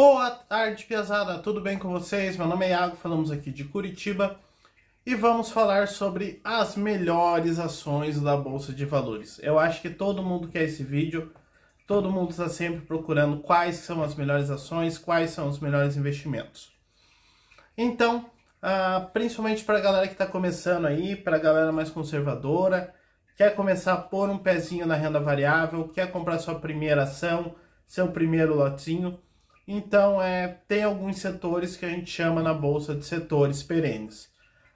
Boa tarde, Piazada! Tudo bem com vocês? Meu nome é Iago, falamos aqui de Curitiba e vamos falar sobre as melhores ações da Bolsa de Valores. Eu acho que todo mundo quer esse vídeo, todo mundo está sempre procurando quais são as melhores ações, quais são os melhores investimentos. Então, ah, principalmente para a galera que está começando aí, para a galera mais conservadora, quer começar a pôr um pezinho na renda variável, quer comprar sua primeira ação, seu primeiro lotinho então, é, tem alguns setores que a gente chama na bolsa de setores perenes.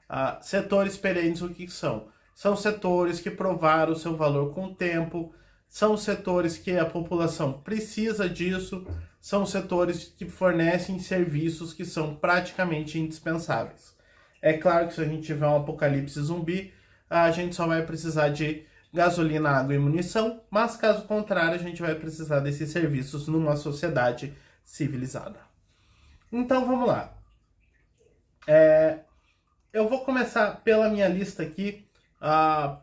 Ah, setores perenes, o que são? São setores que provaram o seu valor com o tempo, são setores que a população precisa disso, são setores que fornecem serviços que são praticamente indispensáveis. É claro que se a gente tiver um apocalipse zumbi, a gente só vai precisar de gasolina, água e munição, mas caso contrário, a gente vai precisar desses serviços numa sociedade civilizada. Então vamos lá. É, eu vou começar pela minha lista aqui. Ah,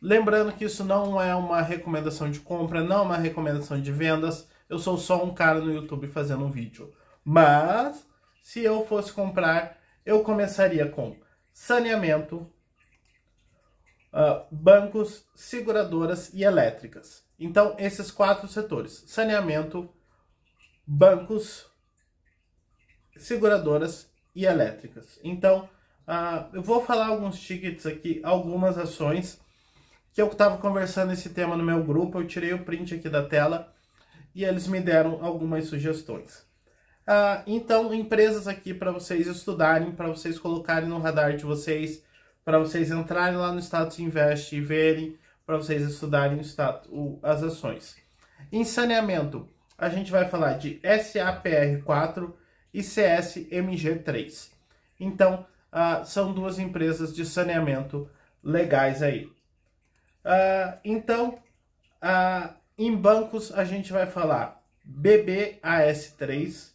lembrando que isso não é uma recomendação de compra, não é uma recomendação de vendas. Eu sou só um cara no YouTube fazendo um vídeo. Mas se eu fosse comprar, eu começaria com saneamento, Uh, bancos, seguradoras e elétricas. Então, esses quatro setores: saneamento, bancos, seguradoras e elétricas. Então, uh, eu vou falar alguns tickets aqui, algumas ações que eu estava conversando esse tema no meu grupo, eu tirei o print aqui da tela e eles me deram algumas sugestões. Uh, então, empresas aqui para vocês estudarem, para vocês colocarem no radar de vocês, para vocês entrarem lá no Status Invest e verem, para vocês estudarem o status, o, as ações. Em saneamento, a gente vai falar de SAPR4 e CSMG3. Então, uh, são duas empresas de saneamento legais aí. Uh, então, uh, em bancos a gente vai falar BBAS3,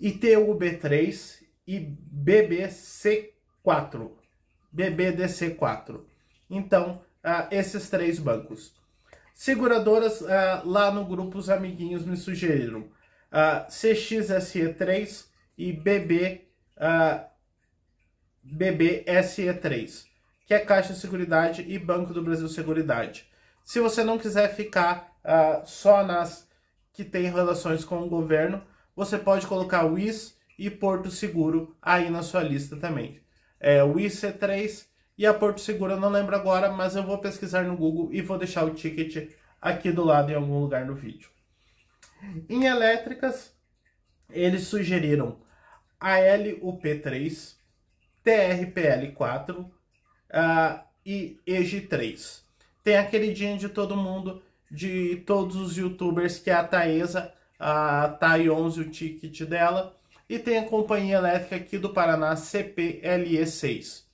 ITUB3 e BBC4, BBDC4. Então, uh, esses três bancos. Seguradoras eh, lá no grupo os amiguinhos me sugeriram a eh, CXSE3 e BB, BBSE3, eh, que é Caixa Seguridade e Banco do Brasil Seguridade. Se você não quiser ficar só nas que tem relações com o governo, você pode colocar o IS e Porto Seguro aí na sua lista também. É, o IC3 e a Porto Seguro eu não lembro agora, mas eu vou pesquisar no Google e vou deixar o ticket aqui do lado em algum lugar no vídeo. Em elétricas, eles sugeriram a LUP3, TRPL4 uh, ah, e EG3. Tem a queridinha de todo mundo, de todos os youtubers, que é a Taesa, a TAI11, o ticket dela. E tem a companhia elétrica aqui do Paraná, CPLE6.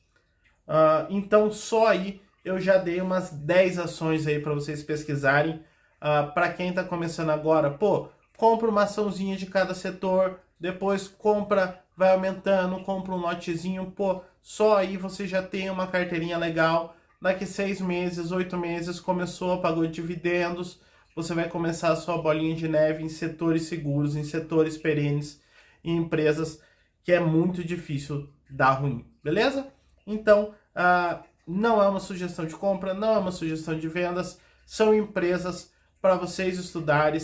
Uh, então, só aí eu já dei umas 10 ações aí para vocês pesquisarem. Uh, ah, para quem está começando agora, pô, compra uma açãozinha de cada setor, depois compra, vai aumentando, compra um lotezinho, pô, só aí você já tem uma carteirinha legal. Daqui seis meses, oito meses, começou, pagou dividendos, você vai começar a sua bolinha de neve em setores seguros, em setores perenes, em empresas que é muito difícil dar ruim, beleza? Então, ah, não é uma sugestão de compra, não é uma sugestão de vendas, são empresas para vocês estudarem,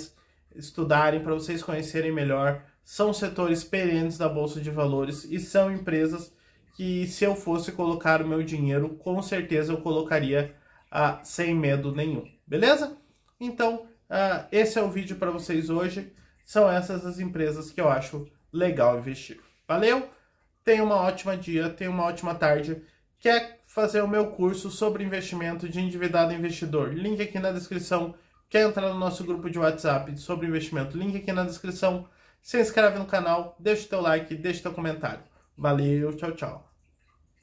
estudarem para vocês conhecerem melhor. São setores perenes da bolsa de valores e são empresas que se eu fosse colocar o meu dinheiro, com certeza eu colocaria ah, sem medo nenhum, beleza? Então, ah, esse é o vídeo para vocês hoje. São essas as empresas que eu acho legal investir. Valeu! Tenha uma ótima dia, tenha uma ótima tarde. Quer fazer o meu curso sobre investimento de endividado investidor? Link aqui na descrição. Quer entrar no nosso grupo de WhatsApp sobre investimento? Link aqui na descrição. Se inscreve no canal, deixa o teu like, deixa o teu comentário. Valeu, tchau, tchau.